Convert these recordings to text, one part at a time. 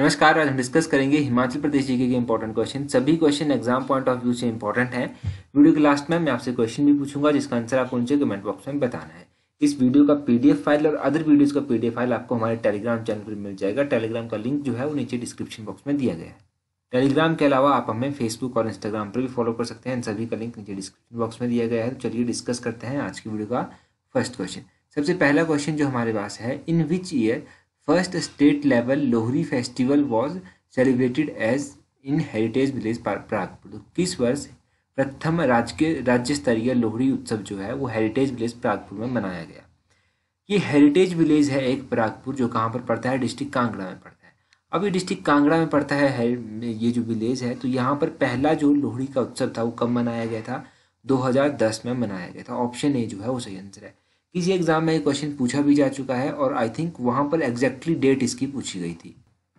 नमस्कार आज हम डिस्कस करेंगे हिमाचल प्रदेश जीके के इंपॉर्टेंट क्वेश्चन सभी question exam point of view से इंपॉर्टेंट है वीडियो के लास्ट में मैं आपसे क्वेश्चन भी पूछूंगा जिसका आंसर आपको नीचे कमेंट बॉक्स में बताना है इस वीडियो का पीडीएफ फाइल और अदर वीडियोज का पीडीएफ फाइल आपको हमारे टेलीग्राम चैनल पर मिल जाएगा टेलीग्राम का लिंक जो है वो नीचे डिस्क्रिप्शन बॉक्स में दिया गया है टेलीग्राम के अलावा आप हमें फेसबुक और इंस्टाग्राम पर भी फॉलो कर सकते हैं सभी का लिंक नीचे डिस्क्रिप्शन बॉक्स में दिया गया है तो चलिए डिस्कस करते हैं आज की वीडियो का फर्स्ट क्वेश्चन सबसे पहला क्वेश्चन जो हमारे पास है in which year First state level Lohri festival was celebrated as in heritage village Pragpur किस वर्ष प्रथम राजकीय राज्य स्तरीय लोहड़ी उत्सव जो है वो हेरिटेज विलेज प्रागपुर में मनाया गया ये हेरिटेज विलेज है एक प्रागपुर जो कहाँ पर पड़ता है डिस्ट्रिक्ट कांगड़ा में पड़ता है अब ये डिस्ट्रिक्ट कांगड़ा में पड़ता है ये जो विलेज है तो यहाँ पर पहला जो लोहड़ी का उत्सव था वो कब मनाया गया था 2010 में मनाया गया था ऑप्शन ए जो है वो सही आंसर है इसी एग्ज़ाम में ये क्वेश्चन पूछा भी जा चुका है और आई थिंक वहाँ पर एग्जैक्टली डेट इसकी पूछी गई थी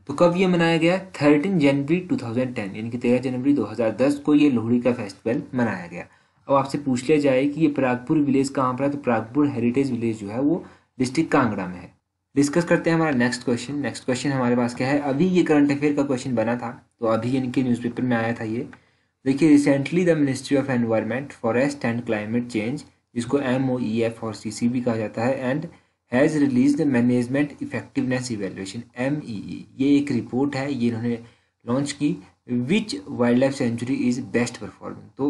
तो कब ये मनाया गया थर्टीन जनवरी 2010 यानी कि तेरह जनवरी 2010 को ये लोहड़ी का फेस्टिवल मनाया गया अब आपसे पूछ लिया जाए कि ये प्रागपुर विलेज कहाँ पर है तो प्रागपुर हेरिटेज विलेज जो है वो डिस्ट्रिक्ट कांगड़ा में है डिस्कस करते हैं हमारा नेक्स्ट क्वेश्चन नेक्स्ट क्वेश्चन हमारे पास क्या है अभी ये करंट अफेयर का क्वेश्चन बना था तो अभी इनके न्यूज़पेपर में आया था ये देखिए recently the ministry of environment forest and climate change जिसको एम ओ ई एफ और सी सी भी कहा जाता है and has release the management effectiveness evaluation M E E ये एक रिपोर्ट है ये इन्होंने लॉन्च की which wildlife sanctuary is best performing तो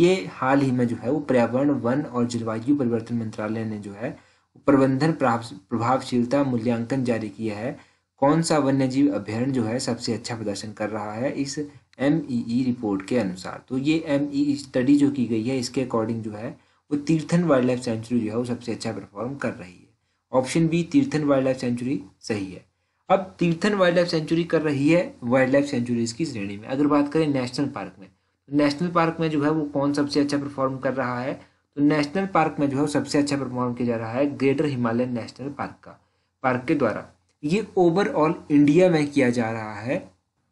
ये हाल ही में जो है वो पर्यावरण वन और जलवायु परिवर्तन मंत्रालय ने जो है प्रबंधन प्रभावशीलता मूल्यांकन जारी किया है कौन सा वन्य जीव अभ्यारण जो है सबसे अच्छा प्रदर्शन कर रहा है इस एम ई ई रिपोर्ट के अनुसार तो ये एम ई स्टडी जो की गई है इसके अकॉर्डिंग जो है वो तीर्थन वाइल्ड लाइफ सेंचुरी जो है वो सबसे अच्छा परफॉर्म कर रही है option B Tirthan wildlife sanctuary सही है अब तीर्थन वाइल्ड लाइफ सेंचुरी कर रही है वाइल्ड लाइफ सेंचुरीज की श्रेणी में अगर बात करें नेशनल पार्क में तो नेशनल पार्क में जो है वो कौन सबसे अच्छा परफॉर्म कर रहा है तो नेशनल पार्क में जो है सबसे अच्छा परफॉर्म किया जा रहा है ग्रेटर हिमालयन नेशनल पार्क का पार्क के द्वारा ये ओवरऑल इंडिया में किया जा रहा है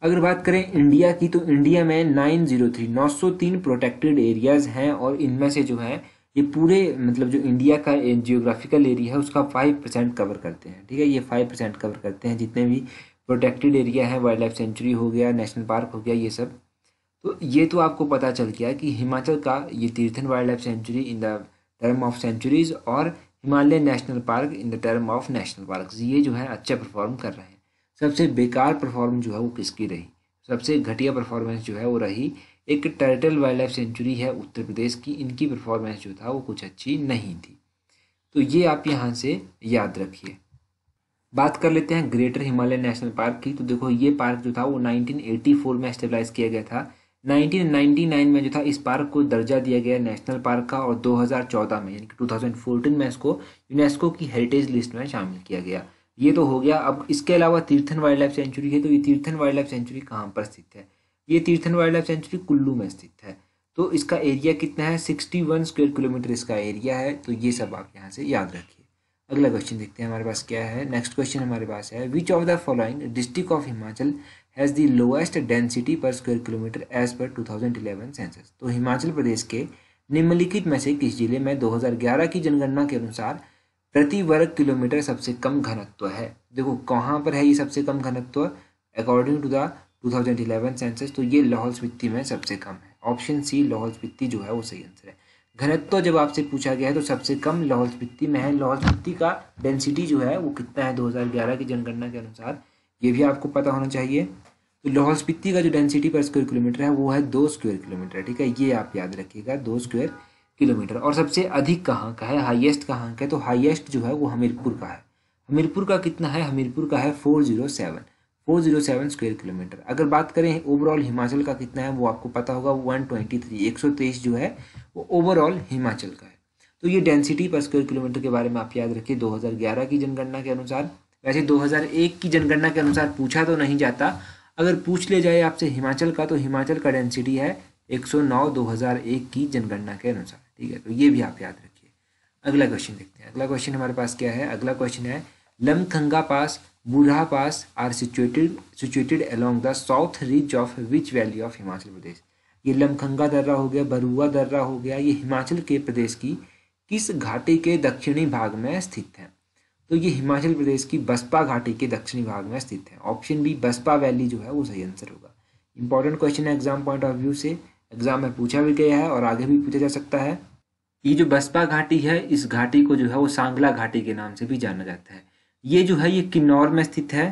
अगर बात करें इंडिया की तो इंडिया में 903 903 प्रोटेक्टेड एरियाज हैं और इनमें से जो है ये पूरे मतलब जो इंडिया का जियोग्राफिकल एरिया है उसका फाइव परसेंट कवर करते हैं ठीक है ये फाइव परसेंट कवर करते हैं जितने भी प्रोटेक्टेड एरिया है वाइल्ड लाइफ सेंचुरी हो गया नेशनल पार्क हो गया ये सब तो ये तो आपको पता चल गया कि हिमाचल का ये Tirthan wildlife sanctuary in the term of sanctuaries और Himalaya national park in the term of national park ये जो है अच्छा परफॉर्म कर रहे हैं सबसे बेकार परफॉर्म जो है वो किसकी रही सबसे घटिया परफॉर्मेंस जो है वो रही एक टाइटल वाइल्ड लाइफ सेंचुरी है उत्तर प्रदेश की इनकी परफॉर्मेंस जो था वो कुछ अच्छी नहीं थी तो ये आप यहाँ से याद रखिए बात कर लेते हैं ग्रेटर हिमालय नेशनल पार्क की तो देखो ये पार्क जो था वो 1984 में स्टेबलाइज किया गया था 1999 में जो था इस पार्क को दर्जा दिया गया नेशनल पार्क का और 2014 में यानी कि 2014 में इसको यूनेस्को की हेरिटेज लिस्ट में शामिल किया गया ये तो हो गया अब इसके अलावा तीर्थन वाइल्ड लाइफ सेंचुरी है तो ये तीर्थन वाइल्ड लाइफ सेंचुरी कहाँ पर स्थित है ये Tirthan wildlife sanctuary Kullu में स्थित है तो इसका एरिया कितना है सिक्सटी वन स्क्वेयर किलोमीटर इसका एरिया है तो ये सब आप यहाँ से याद रखिए अगला क्वेश्चन देखते हैं हमारे पास क्या है नेक्स्ट क्वेश्चन हमारे पास है which of the following district of Himachal has the lowest density per square kilometre as per two census तो हिमाचल प्रदेश के निम्नलिखित में से किस जिले में 2011 की जनगणना के अनुसार प्रति वर्ग किलोमीटर सबसे कम घनत्व है देखो कहाँ पर है ये सबसे कम घनत्व अकॉर्डिंग टू द 2011 सेंसस तो ये लाहौल स्पीति में सबसे कम है ऑप्शन सी लाहौल स्पीति जो है वो सही आंसर है घनत्व जब आपसे पूछा गया है तो सबसे कम लाहौल स्पीति में है लाहौल स्पीति का डेंसिटी जो है वो कितना है 2011 की जनगणना के अनुसार ये भी आपको पता होना चाहिए तो लाहौल स्पीति का जो डेंसिटी पर स्क्वेयर किलोमीटर है वो है दो स्क्वेयर किलोमीटर ठीक है ये आप याद रखिएगा दो स्क्वेयर किलोमीटर और सबसे अधिक कहाँ का है हाइएस्ट कहाँ का है तो हाइएस्ट जो है वो हमीरपुर का है हमीरपुर का कितना है हमीरपुर का है four zero seven 407 square kilometre अगर बात करें ओवरऑल हिमाचल का कितना है वो आपको पता होगा 123 123 जो है वो ओवरऑल हिमाचल का है तो ये डेंसिटी पर स्क्वायर किलोमीटर के बारे में आप याद रखिए 2011 की जनगणना के अनुसार वैसे 2001 की जनगणना के अनुसार पूछा तो नहीं जाता अगर पूछ ले जाए आपसे हिमाचल का तो हिमाचल का डेंसिटी है एक सौ की जनगणना के अनुसार ठीक है तो ये भी आप याद रखिए अगला क्वेश्चन देखते हैं अगला क्वेश्चन हमारे पास क्या है अगला क्वेश्चन है Lamkhaga pass Budha pass are situated situated along the south ridge of which valley of Himachal Pradesh ये लमखंगा दर्रा हो गया बरुआ दर्रा हो गया ये हिमाचल के प्रदेश की किस घाटी के दक्षिणी भाग में स्थित है तो ये हिमाचल प्रदेश की बसपा घाटी के दक्षिणी भाग में स्थित है ऑप्शन बी बसपा वैली जो है वो सही आंसर होगा इंपॉर्टेंट क्वेश्चन है एग्जाम पॉइंट ऑफ व्यू से एग्जाम में पूछा भी गया है और आगे भी पूछा जा सकता है ये जो बसपा घाटी है इस घाटी को जो है वो सांगला घाटी के नाम से भी जाना जाता है ये जो है ये किन्नौर में स्थित है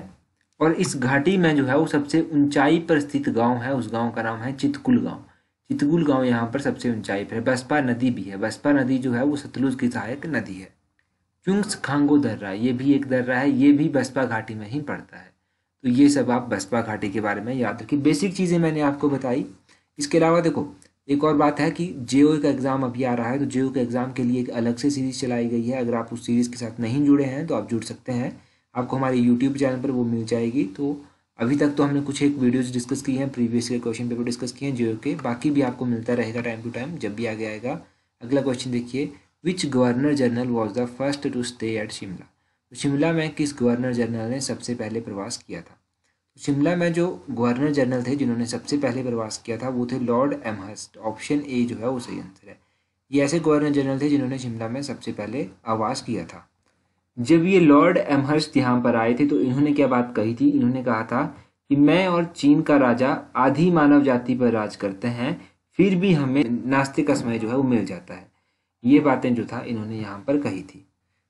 और इस घाटी में जो है वो सबसे ऊंचाई पर स्थित गांव है उस गांव का नाम है चितकुल गांव चितकुल गांव यहाँ पर सबसे ऊंचाई पर है बसपा नदी भी है बसपा नदी जो है वो सतलुज की सहायक नदी है चुंग्स खांगो दर्रा ये भी एक दर्रा है ये भी बसपा घाटी में ही पड़ता है तो ये सब आप बसपा घाटी के बारे में याद रखिए बेसिक चीज़ें मैंने आपको बताई इसके अलावा देखो एक और बात है कि जे का एग्ज़ाम अभी आ रहा है तो जे के एग्ज़ाम के लिए एक अलग से सीरीज़ चलाई गई है अगर आप उस सीरीज़ के साथ नहीं जुड़े हैं तो आप जुड़ सकते हैं आपको हमारे यूट्यूब चैनल पर वो मिल जाएगी तो अभी तक तो हमने कुछ एक वीडियोज़ डिस्कस की हैं प्रीवियस के क्वेश्चन पेपर डिस्कस किए हैं जे के बाकी भी आपको मिलता रहेगा टाइम टू टाइम जब भी आगे आएगा अगला क्वेश्चन देखिए which governor general was the first to stay at Shimla तो शिमला में किस गवर्नर जनरल ने सबसे पहले प्रवास किया था शिमला में जो गवर्नर जनरल थे जिन्होंने सबसे पहले प्रवास किया था वो थे लॉर्ड एमहर्स्ट ऑप्शन ए जो है वो सही आंसर है ये ऐसे गवर्नर जनरल थे जिन्होंने शिमला में सबसे पहले आवास किया था जब ये लॉर्ड एमहर्स्ट यहाँ पर आए थे तो इन्होंने क्या बात कही थी इन्होंने कहा था कि मैं और चीन का राजा आधी मानव जाति पर राज करते हैं फिर भी हमें नास्तिक समय जो है वो मिल जाता है ये बातें जो था इन्होंने यहाँ पर कही थी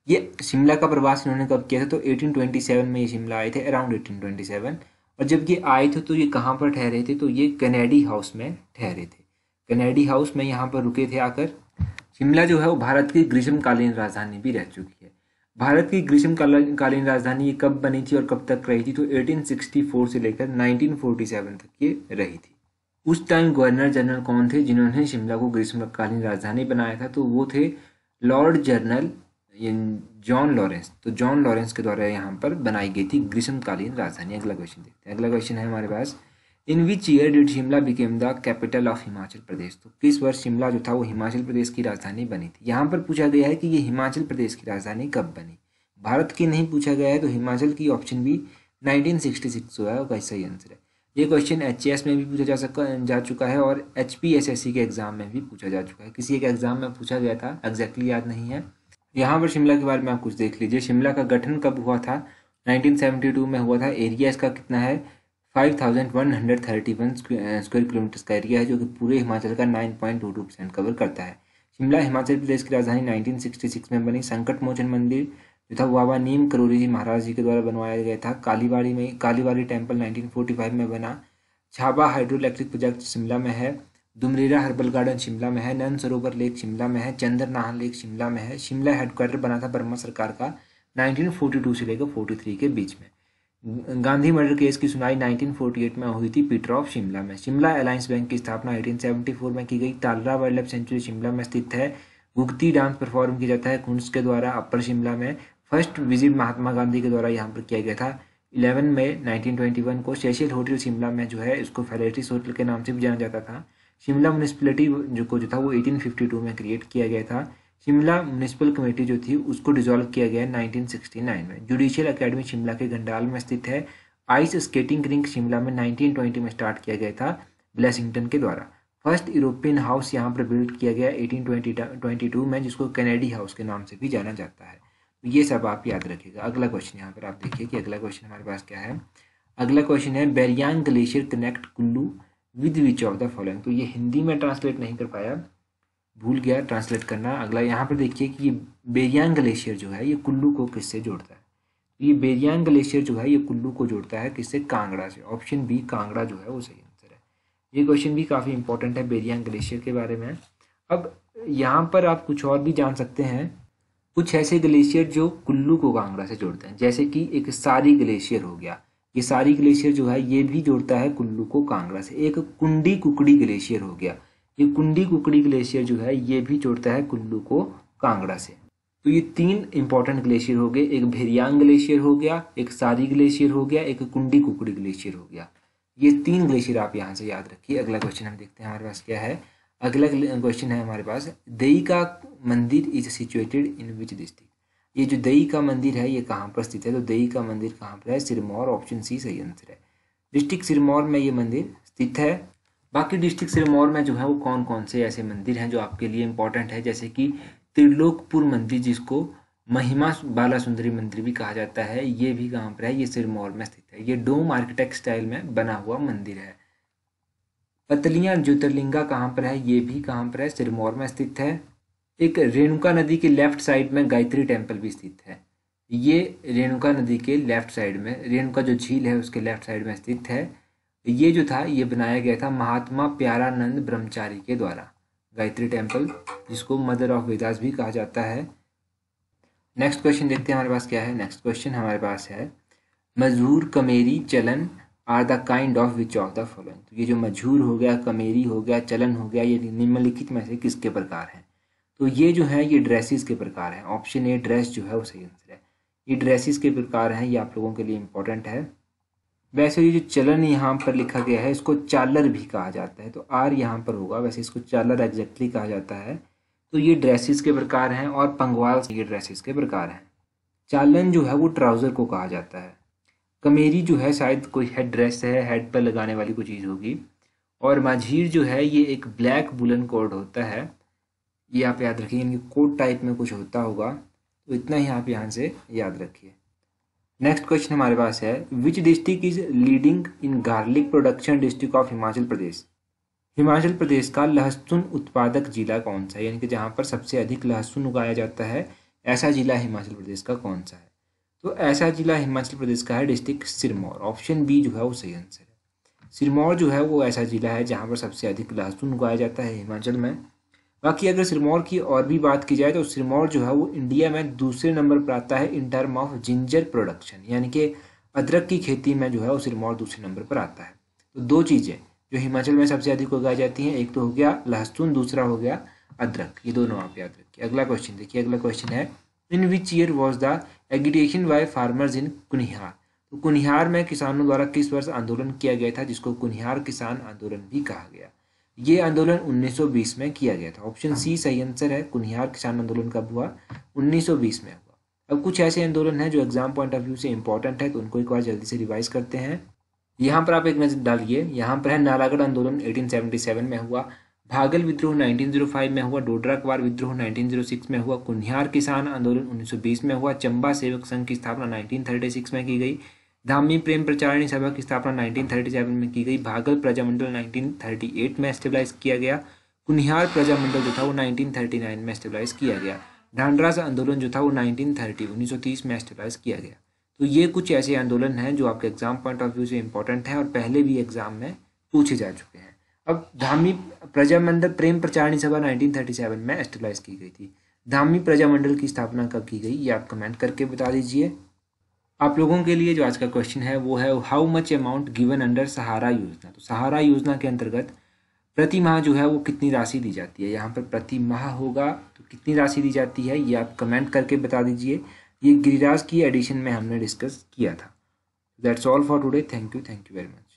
ये शिमला का प्रवास इन्होंने कब किया था तो 1827 में ये शिमला आए थे अराउंड 1827 और जब ये आए थे तो ये कहाँ पर ठहरे थे तो ये कनेडी हाउस में ठहरे थे कनेडी हाउस में यहाँ पर रुके थे आकर शिमला जो है वो भारत की ग्रीष्मकालीन राजधानी भी रह चुकी है भारत की ग्रीष्मकालीन राजधानी ये कब बनी थी और कब तक रही थी तो 1864 से लेकर 1947 तक ये रही थी उस टाइम गवर्नर जनरल कौन थे जिन्होंने शिमला को ग्रीष्मकालीन राजधानी बनाया था तो वो थे लॉर्ड जनरल जॉन लॉरेंस तो जॉन लॉरेंस के द्वारा यहाँ पर बनाई गई थी ग्रीष्मकालीन राजधानी अगला क्वेश्चन देखते हैं अगला क्वेश्चन है हमारे पास in which year did Shimla became the capital of Himachal Pradesh तो किस वर्ष शिमला जो था वो हिमाचल प्रदेश की राजधानी बनी थी यहाँ पर पूछा गया है कि ये हिमाचल प्रदेश की राजधानी कब बनी भारत की नहीं पूछा गया है तो हिमाचल की ऑप्शन भी नाइनटीन सिक्सटी सिक्स जो है वो उसका सही आंसर है ये क्वेश्चन एच में भी पूछा जा सका जा चुका है और एच के एग्ज़ाम में भी पूछा जा चुका है किसी एक एग्ज़ाम में पूछा गया था एग्जैक्टली याद नहीं है यहाँ पर शिमला के बारे में आप कुछ देख लीजिए शिमला का गठन कब हुआ था 1972 में हुआ था एरिया इसका कितना है 5131 स्क्वायर किलोमीटर का एरिया है जो कि पूरे हिमाचल का 9.22 परसेंट कवर करता है शिमला हिमाचल प्रदेश की राजधानी 1966 में बनी संकट मोचन मंदिर जो था बाबा नीम करोरी जी महाराज जी के द्वारा बनवाया गया था कालीबाड़ी में कालीबाड़ी टेम्पल नाइनटीन में बना Chaba hydroelectric project Shimla में है दुमरेरा हर्बल गार्डन शिमला में है नैन सरोवर लेक शिमला में है चंद्र नाहन लेक शिमला में है शिमला हेडक्वार्टर बना था बर्मा सरकार का 1942 से लेकर 43 के बीच में गांधी मर्डर केस की सुनाई 1948 में हुई थी पीटर ऑफ शिमला में शिमला अलायंस बैंक की स्थापना 1874 में की गई Talra wildlife sanctuary Shimla में स्थित है गुगती डांस परफॉर्म किया जाता है कुंड के द्वारा अपर शिमला में फर्स्ट विजिट महात्मा गांधी के द्वारा यहाँ पर किया गया था 11 मई 1921 को शेषियल होटल शिमला में जो है इसको फेलेटिस होटल के नाम से भी जाना जाता था शिमला म्यूनसिपलिटी जो को जो था वो 1852 में क्रिएट किया गया था शिमला म्यूनसिपल कमेटी जो थी उसको डिजोल्व किया गया 1969 में जुडिशियल अकेडमी शिमला के गंडाल में स्थित है आइस स्केटिंग रिंक शिमला में 1920 में स्टार्ट किया गया था ब्लेसिंगटन के द्वारा फर्स्ट यूरोपियन हाउस यहाँ पर बिल्ड किया गया एटीन में जिसको कैनेडी हाउस के नाम से भी जाना जाता है तो ये सब आप याद रखिएगा अगला क्वेश्चन यहाँ पर आप देखिए कि अगला क्वेश्चन हमारे पास क्या है अगला क्वेश्चन है Beriang glacier connect Kullu with which of the following तो ये हिंदी में ट्रांसलेट नहीं कर पाया भूल गया ट्रांसलेट करना अगला यहाँ पर देखिए कि ये बेरियांग ग्लेशियर जो है ये कुल्लू को किससे जोड़ता है तो ये बेरियांग ग्लेशियर जो है ये कुल्लू को जोड़ता है किससे कांगड़ा से ऑप्शन बी कांगड़ा जो है वो सही आंसर है ये क्वेश्चन भी काफ़ी इंपॉर्टेंट है बेरियांग ग्लेशियर के बारे में अब यहाँ पर आप कुछ और भी जान सकते हैं कुछ ऐसे ग्लेशियर जो कुल्लू को कांगड़ा से जोड़ते हैं जैसे कि एक सारी ग्लेशियर हो गया ये सारी ग्लेशियर जो है ये भी जोड़ता है कुल्लू को कांगड़ा से एक कुंडी कुकड़ी ग्लेशियर हो गया ये कुंडी कुकड़ी ग्लेशियर जो है ये भी जोड़ता है कुल्लू को कांगड़ा से तो ये तीन इंपॉर्टेंट ग्लेशियर हो गए एक भेरियांग ग्लेशियर हो गया एक सारी ग्लेशियर हो गया एक कुंडी कुकड़ी ग्लेशियर हो गया ये तीन ग्लेशियर आप यहाँ से याद रखिए अगला क्वेश्चन हम देखते हैं हमारे पास क्या है अगला क्वेश्चन है हमारे पास देई का मंदिर is situated in which district ये जो दई का मंदिर है ये कहाँ पर स्थित है तो दई का मंदिर कहाँ पर है सिरमौर ऑप्शन सी सही आंसर है डिस्ट्रिक्ट सिरमौर में ये मंदिर स्थित है बाकी डिस्ट्रिक्ट सिरमौर में जो है वो कौन कौन से ऐसे मंदिर हैं जो आपके लिए इंपॉर्टेंट है जैसे कि त्रिलोकपुर मंदिर जिसको महिमा बाला सुंदरी मंदिर भी कहा जाता है ये भी कहाँ पर है ये सिरमौर में स्थित है ये डोम आर्किटेक्ट स्टाइल में बना हुआ मंदिर है पतलियां ज्योतिर्लिंगा कहाँ पर है ये भी कहाँ पर है सिरमौर में स्थित है एक रेणुका नदी के लेफ्ट साइड में गायत्री टेम्पल भी स्थित है ये रेणुका नदी के लेफ्ट साइड में रेणुका जो झील है उसके लेफ्ट साइड में स्थित है ये जो था ये बनाया गया था महात्मा प्यारानंद ब्रह्मचारी के द्वारा गायत्री टेम्पल जिसको मदर ऑफ वेदास भी कहा जाता है नेक्स्ट क्वेश्चन देखते हैं हमारे पास क्या है नेक्स्ट क्वेश्चन हमारे पास है मजहूर कमेरी चलन are the kind of which of the following तो ये जो मजहूर हो गया कमेरी हो गया चलन हो गया ये निम्नलिखित में से किसके प्रकार हैं तो ये जो है ये ड्रेसिस के प्रकार हैं ऑप्शन ए ड्रेस जो है वो सही आंसर है ये ड्रेसिस के प्रकार हैं ये आप लोगों के लिए इम्पोर्टेंट है वैसे ये जो चलन यहाँ पर लिखा गया है इसको चालर भी कहा जाता है तो आर यहाँ पर होगा वैसे इसको चालर एग्जैक्टली कहा जाता है तो ये ड्रेसिस के प्रकार हैं और पंगवाल ये ड्रेसिस के प्रकार हैं चालन जो है वो ट्राउज़र को कहा जाता है कमेरी जो है शायद कोई हेड ड्रेस है हेड पर लगाने वाली कोई चीज़ होगी और माझीर जो है ये एक ब्लैक बुलन कोड होता है ये आप याद रखिए इनकी कोड टाइप में कुछ होता होगा तो इतना ही आप यहाँ से याद रखिए नेक्स्ट क्वेश्चन हमारे पास है which district is leading in garlic production district of Himachal Pradesh Himachal Pradesh का लहसुन उत्पादक जिला कौन सा है यानी कि जहाँ पर सबसे अधिक लहसुन उगाया जाता है ऐसा जिला हिमाचल प्रदेश का कौन सा है तो ऐसा जिला हिमाचल प्रदेश का है डिस्ट्रिक्ट सिरमौर ऑप्शन बी जो है वो सही आंसर है सिरमौर जो है वो ऐसा जिला है जहाँ पर सबसे अधिक लहसुन उगाया जाता है हिमाचल में बाकी अगर सिरमौर की और भी बात की जाए तो सिरमौर जो है वो इंडिया में दूसरे नंबर पर आता है in term of ginger production यानी कि अदरक की खेती में जो है वो सिरमौर दूसरे नंबर पर आता है तो दो चीज़ें जो हिमाचल में सबसे अधिक उगाई जाती हैं एक तो हो गया लहसुन दूसरा हो गया अदरक ये दोनों आप याद रखिए अगला क्वेश्चन देखिए अगला क्वेश्चन है in which year was the agitation by farmers in Kunihar तो कुनिहार में किसानों द्वारा किस वर्ष आंदोलन किया गया था जिसको कुनिहार किसान आंदोलन भी कहा गया ये आंदोलन 1920 में किया गया था ऑप्शन सी सही आंसर है कुनिहार किसान आंदोलन कब हुआ 1920 में हुआ अब कुछ ऐसे आंदोलन हैं जो एग्जाम पॉइंट ऑफ व्यू से इंपॉर्टेंट है तो उनको एक बार जल्दी से रिवाइज करते हैं यहाँ पर आप एक नज़र डालिए यहाँ पर है नालागढ़ आंदोलन 1877 में हुआ भागल विद्रोह 1905 में हुआ डोडरा क्वार विद्रोह 1906 में हुआ कुनिहार किसान आंदोलन 1920 में हुआ चंबा सेवक संघ की स्थापना 1936 में की गई धामी प्रेम प्रचारणी सभा की स्थापना 1937 में की गई भागल प्रजामंडल 1938 में स्टेबलाइज किया गया कुनिहार प्रजामंडल जो था वो 1939 में स्टेबलाइज किया गया धानरास आंदोलन जो था वो 1930 1930 में स्टेबलाइज किया गया तो ये कुछ ऐसे आंदोलन हैं जो आपके एग्जाम पॉइंट ऑफ व्यू से इंपॉर्टेंट हैं और पहले भी एग्जाम में पूछे जा चुके हैं अब धामी प्रजामंडल प्रेम प्रचारणी सभा नाइनटीन में स्टेबलाइज की गई थी धामी प्रजामंडल की स्थापना कब की गई ये आप कमेंट करके बता दीजिए आप लोगों के लिए जो आज का क्वेश्चन है वो है how much amount given under Sahara Yojana तो सहारा योजना के अंतर्गत प्रति माह जो है वो कितनी राशि दी जाती है यहाँ पर प्रति माह होगा तो कितनी राशि दी जाती है ये आप कमेंट करके बता दीजिए ये गिरिराज की एडिशन में हमने डिस्कस किया था that's all for today thank you thank you very much